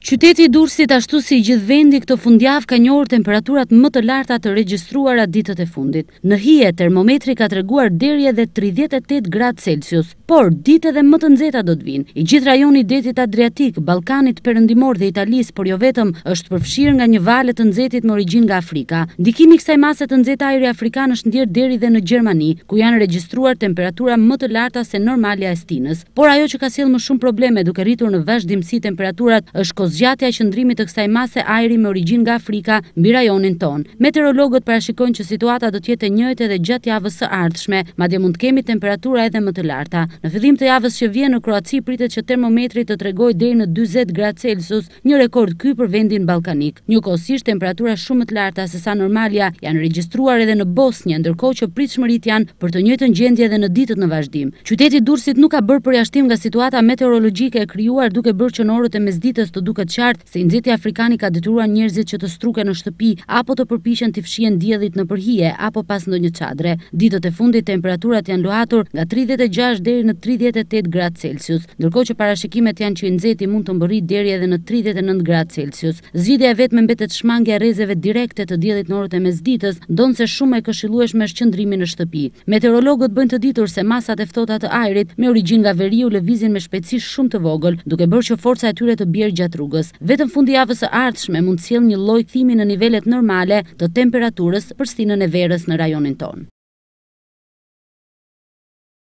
Qyteti Durësit ashtu si gjithë vendi këto fundjavë ka njohër temperaturat më të larta të registruara ditët e fundit. Në hije, termometri ka të reguar derje dhe 38 gradë Celsius, por ditë edhe më të nzeta do të vinë. I gjithë rajoni detit Adriatik, Balkanit Perëndimor dhe Italis, por jo vetëm është përfshirë nga një valet të nzetit më rigjin nga Afrika. Dikimi kësaj maset të nzeta airi Afrikan është ndjerë deri dhe në Gjermani, ku janë registruar temperatura më të larta se normalja e stinës, por ajo që ka silë më shumë probleme duke rritur në temperaturat është zgjatja qëndrimit të kësaj mase ajri me origin nga Afrika mbi rajonin ton. Meteorologët parashikojnë që situata do të jetë e njëjtë edhe gjatë javës së ardhshme, madje mund të kemi temperatura edhe më të larta. Në fillim të javës që vjen në Kroaci pritet që termometri të tregojë deri në 40 gradë Celsius, një rekord ky për vendin ballkanik. Njëkohësisht temperatura shumë më të larta se sa normalja janë regjistruar edhe në Bosnjë, ndërkohë që pritshmëritë janë për të njëjtën gjendje edhe në ditët në vazhdim. Qyteti Durrësit nuk ka bërë përjashtim nga situata meteorologjike e krijuar duke bërë qenorët e mesditës të duket qartë se nxitja afrikani ka detyruar njerëzit që të struken në shtëpi apo të përpiqen të fshihen diellit në përhije apo pas ndonjë çadre. Ditët e fundit temperaturat janë luhatur nga 36 deri në 38 gradë Celsius, ndërkohë që parashikimet janë që nxehti mund të mbërritë deri edhe në 39 gradë Celsius. Zgjidhja vetme mbetet shmangja rrezeve direkte të diellit në orët e mesditës, ndonse shumë e këshillueshme është qëndrimi në shtëpi. Meteorologët bëjnë të ditur se masat e ftohta të ajrit me origjinë nga veriu lëvizin me shpejtësi shumë të vogël, duke bërë që forca e tyre të bjerë gjatë rrugës rrugës. Vetëm fundi javës e ardhshme mund të sjellë një lloj thimi në nivelet normale të temperaturës për stinën e verës në rajonin tonë.